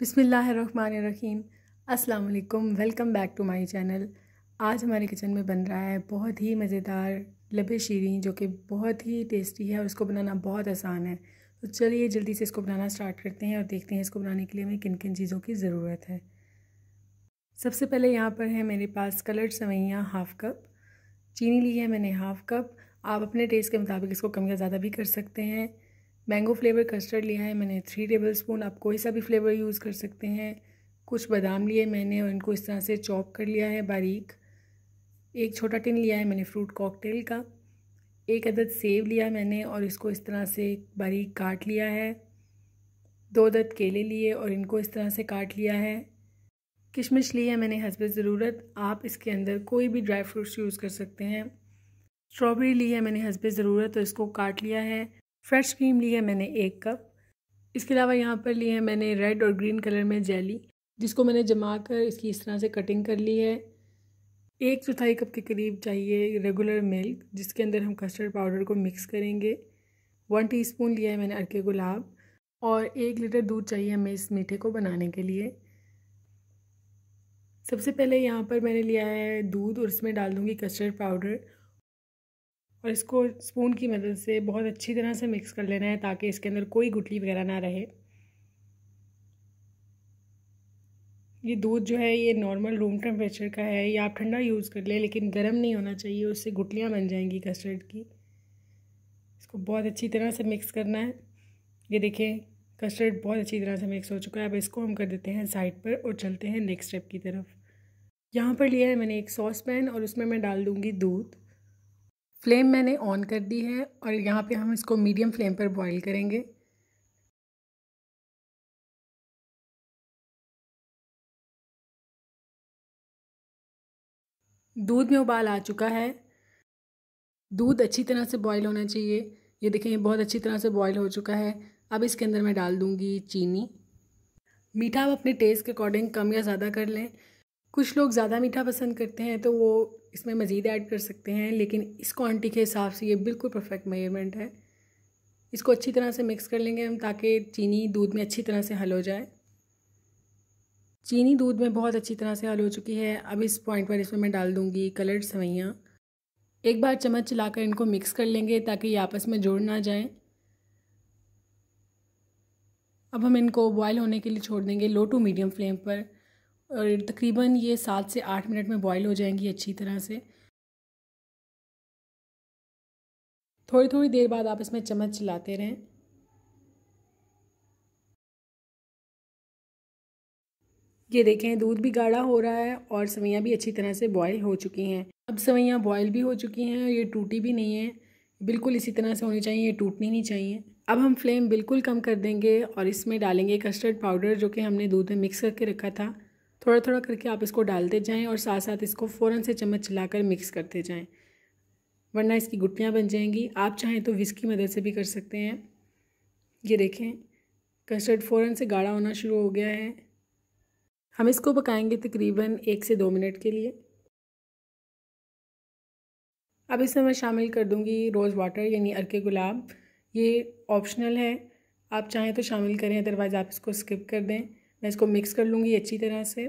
बिसमीम् अल्लाम welcome back to my channel आज हमारे किचन में बन रहा है बहुत ही मज़ेदार लबे शीरी जो कि बहुत ही टेस्टी है और इसको बनाना बहुत आसान है तो चलिए जल्दी से इसको बनाना स्टार्ट करते हैं और देखते हैं इसको बनाने के लिए हमें किन किन चीज़ों की ज़रूरत है सबसे पहले यहाँ पर है मेरे पास कलर्ड सवैयाँ हाफ़ कप चीनी ली है मैंने हाफ़ कप आप अपने टेस्ट के मुताबिक इसको कम या ज़्यादा भी कर सकते हैं मैंगो फ्लेवर कस्टर्ड लिया है मैंने थ्री टेबल स्पून आप कोई सा भी फ्लेवर यूज़ कर सकते हैं कुछ बादाम लिए मैंने और इनको इस तरह से चॉप कर लिया है बारीक एक छोटा टिन लिया है मैंने फ्रूट कॉकटेल का एक अदद सेब लिया मैंने और इसको इस तरह से बारीक काट लिया है दो अदद केले लिए और इनको इस तरह से काट लिया है किशमिश ली है मैंने हसब ज़रूरत आप इसके अंदर कोई भी ड्राई फ्रूट्स यूज़ कर सकते हैं स्ट्रॉबेरी ली है मैंने हसब ज़रूरत और तो इसको काट लिया है फ्रेश क्रीम ली है मैंने एक कप इसके अलावा यहाँ पर ली है मैंने रेड और ग्रीन कलर में जेली जिसको मैंने जमा कर इसकी इस तरह से कटिंग कर ली है एक चौथाई कप के करीब चाहिए रेगुलर मिल्क जिसके अंदर हम कस्टर्ड पाउडर को मिक्स करेंगे वन टीस्पून लिया है मैंने अरके गुलाब और एक लीटर दूध चाहिए हमें इस मीठे को बनाने के लिए सबसे पहले यहाँ पर मैंने लिया है दूध और इसमें डाल दूँगी कस्टर्ड पाउडर और इसको स्पून की मदद से बहुत अच्छी तरह से मिक्स कर लेना है ताकि इसके अंदर कोई गुटली वगैरह ना रहे ये दूध जो है ये नॉर्मल रूम टेम्परेचर का है ये आप ठंडा यूज़ कर लें लेकिन गर्म नहीं होना चाहिए उससे गुटलियाँ बन जाएंगी कस्टर्ड की इसको बहुत अच्छी तरह से मिक्स करना है ये देखें कस्टर्ड बहुत अच्छी तरह से मिक्स हो चुका है अब इसको हम कर देते हैं साइड पर और चलते हैं नेक्स्ट स्टेप की तरफ यहाँ पर लिया है मैंने एक सॉस पैन और उसमें मैं डाल दूँगी दूध फ्लेम मैंने ऑन कर दी है और यहाँ पे हम इसको मीडियम फ्लेम पर बॉईल करेंगे दूध में उबाल आ चुका है दूध अच्छी तरह से बॉईल होना चाहिए ये देखें ये बहुत अच्छी तरह से बॉईल हो चुका है अब इसके अंदर मैं डाल दूँगी चीनी मीठा आप अपने टेस्ट के अकॉर्डिंग कम या ज़्यादा कर लें कुछ लोग ज़्यादा मीठा पसंद करते हैं तो वो इसमें मज़ीद ऐड कर सकते हैं लेकिन इस क्वांटिटी के हिसाब से ये बिल्कुल परफेक्ट मेजरमेंट है इसको अच्छी तरह से मिक्स कर लेंगे हम ताकि चीनी दूध में अच्छी तरह से हल हो जाए चीनी दूध में बहुत अच्छी तरह से हल हो चुकी है अब इस पॉइंट पर इसमें मैं डाल दूँगी कलर्ड सवैयाँ एक बार चम्मच चलाकर इनको मिक्स कर लेंगे ताकि ये आपस में जुड़ ना जाएं। अब हम इनको बॉयल होने के लिए छोड़ देंगे लो टू मीडियम फ्लेम पर तकरीबन ये सात से आठ मिनट में बॉईल हो जाएंगी अच्छी तरह से थोड़ी थोड़ी देर बाद आप इसमें चम्मच चलाते रहें ये देखें दूध भी गाढ़ा हो रहा है और सवैयाँ भी अच्छी तरह से बॉयल हो चुकी हैं अब सवैयाँ बॉयल भी हो चुकी हैं और ये टूटी भी नहीं है बिल्कुल इसी तरह से होनी चाहिए ये टूटनी नहीं चाहिए अब हम फ्लेम बिल्कुल कम कर देंगे और इसमें डालेंगे कस्टर्ड पाउडर जो कि हमने दूध में मिक्स करके रखा था थोड़ा थोड़ा करके आप इसको डालते जाएं और साथ साथ इसको फ़ौरन से चम्मच चलाकर मिक्स करते जाएं वरना इसकी गुटियाँ बन जाएंगी आप चाहें तो विस्क की मदद से भी कर सकते हैं ये देखें कस्टर्ड फ़ौरन से गाढ़ा होना शुरू हो गया है हम इसको पकाएंगे तकरीबन एक से दो मिनट के लिए अब इसमें मैं शामिल कर दूंगी रोज़ वाटर यानी अरके गुलाब ये ऑप्शनल है आप चाहें तो शामिल करें अदरवाइज़ आप इसको स्किप कर दें मैं इसको मिक्स कर लूँगी अच्छी तरह से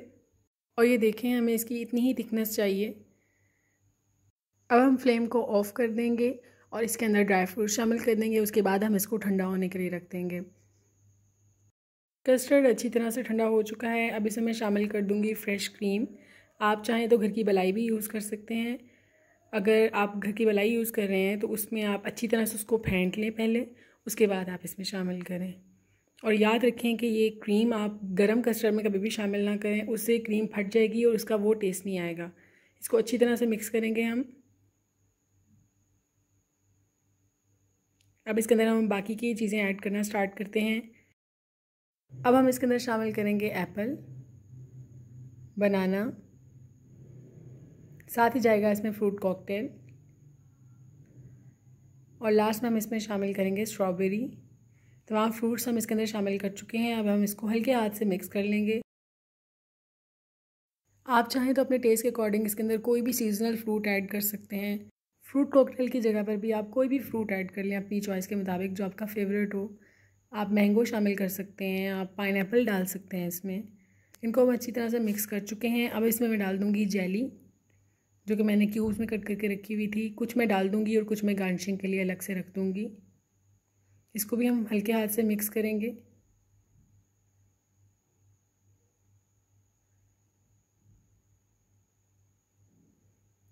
और ये देखें हमें इसकी इतनी ही थिकनेस चाहिए अब हम फ्लेम को ऑफ़ कर देंगे और इसके अंदर ड्राई फ्रूट शामिल कर देंगे उसके बाद हम इसको ठंडा होने के लिए रख देंगे कस्टर्ड अच्छी तरह से ठंडा हो चुका है अब इसे मैं शामिल कर दूँगी फ्रेश क्रीम आप चाहें तो घर की बलाई भी यूज़ कर सकते हैं अगर आप घर की बलाई यूज़ कर रहे हैं तो उसमें आप अच्छी तरह से उसको फेंट लें पहले उसके बाद आप इसमें शामिल करें और याद रखें कि ये क्रीम आप गरम कस्टर्ड में कभी भी शामिल ना करें उससे क्रीम फट जाएगी और उसका वो टेस्ट नहीं आएगा इसको अच्छी तरह से मिक्स करेंगे हम अब इसके अंदर हम बाकी की चीज़ें ऐड करना स्टार्ट करते हैं अब हम इसके अंदर शामिल करेंगे एप्पल बनाना साथ ही जाएगा इसमें फ्रूट कॉकटेल और लास्ट में हम इसमें शामिल करेंगे स्ट्रॉबेरी तमाम तो फ्रूट्स हम इसके अंदर शामिल कर चुके हैं अब हम इसको हल्के हाथ से मिक्स कर लेंगे आप चाहें तो अपने टेस्ट के अकॉर्डिंग इसके अंदर कोई भी सीजनल फ्रूट ऐड कर सकते हैं फ्रूट कॉकटेल की जगह पर भी आप कोई भी फ्रूट ऐड कर लें अपनी चॉइस के मुताबिक जो आपका फेवरेट हो आप मैंगो शामिल कर सकते हैं आप पाइन डाल सकते हैं इसमें इनको हम अच्छी तरह से मिक्स कर चुके हैं अब इसमें मैं डाल दूँगी जेली जो कि मैंने क्यूब्स में कट करके रखी हुई थी कुछ मैं डाल दूँगी और कुछ मैं गार्निशिंग के लिए अलग से रख दूँगी इसको भी हम हल्के हाथ से मिक्स करेंगे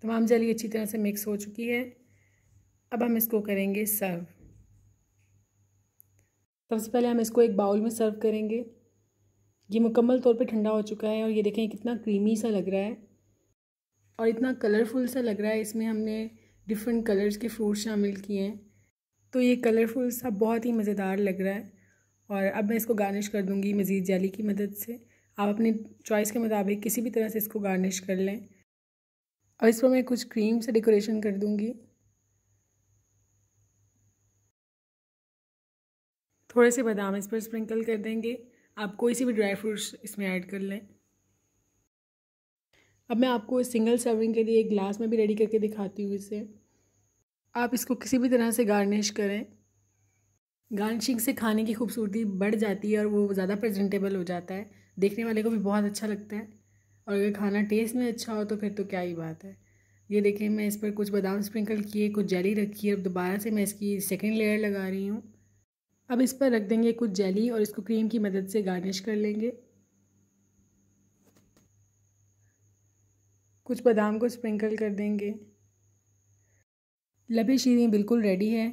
तमाम जली अच्छी तरह से मिक्स हो चुकी है अब हम इसको करेंगे सर्व सबसे पहले हम इसको एक बाउल में सर्व करेंगे ये मुकम्मल तौर पे ठंडा हो चुका है और ये देखें कितना क्रीमी सा लग रहा है और इतना कलरफुल सा लग रहा है इसमें हमने डिफरेंट कलर्स के फ्रूट शामिल किए हैं तो ये कलरफुल सा बहुत ही मज़ेदार लग रहा है और अब मैं इसको गार्निश कर दूँगी मज़ीद जाली की मदद से आप अपने चॉइस के मुताबिक किसी भी तरह से इसको गार्निश कर लें और इस पर मैं कुछ क्रीम से डेकोरेशन कर दूँगी थोड़े से बादाम इस पर स्प्रिंकल कर देंगे आप कोई सी भी ड्राई फ्रूट्स इसमें ऐड कर लें अब मैं आपको सिंगल सर्विंग के लिए एक ग्लास में भी रेडी करके दिखाती हूँ इसे आप इसको किसी भी तरह से गार्निश करें गार्निशिंग से खाने की खूबसूरती बढ़ जाती है और वो ज़्यादा प्रेजेंटेबल हो जाता है देखने वाले को भी बहुत अच्छा लगता है और अगर खाना टेस्ट में अच्छा हो तो फिर तो क्या ही बात है ये देखें मैं इस पर कुछ बादाम स्प्रिंकल किए कुछ जेली रखी है अब दोबारा से मैं इसकी सेकेंड लेयर लगा रही हूँ अब इस पर रख देंगे कुछ जेली और इसको क्रीम की मदद से गार्निश कर लेंगे कुछ बादाम को स्प्रिंकल कर देंगे लबे शीरें बिल्कुल रेडी है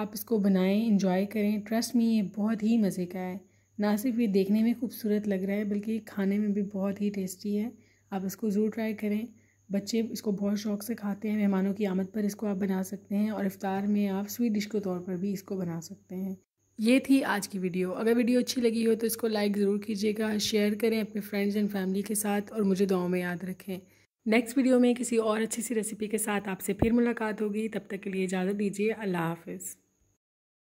आप इसको बनाएं इंजॉय करें ट्रस्ट में ये बहुत ही मज़े का है ना सिर्फ ये देखने में खूबसूरत लग रहा है बल्कि खाने में भी बहुत ही टेस्टी है आप इसको ज़रूर ट्राई करें बच्चे इसको बहुत शौक से खाते हैं मेहमानों की आमद पर इसको आप बना सकते हैं और इफ़ार में आप स्वीट डिश के तौर पर भी इसको बना सकते हैं ये थी आज की वीडियो अगर वीडियो अच्छी लगी हो तो इसको लाइक ज़रूर कीजिएगा शेयर करें अपने फ्रेंड्स एंड फैमिली के साथ और मुझे दुआओं में याद रखें नेक्स्ट वीडियो में किसी और अच्छी सी रेसिपी के साथ आपसे फिर मुलाकात होगी तब तक के लिए इजाज़त दीजिए अल्लाह हाफिज़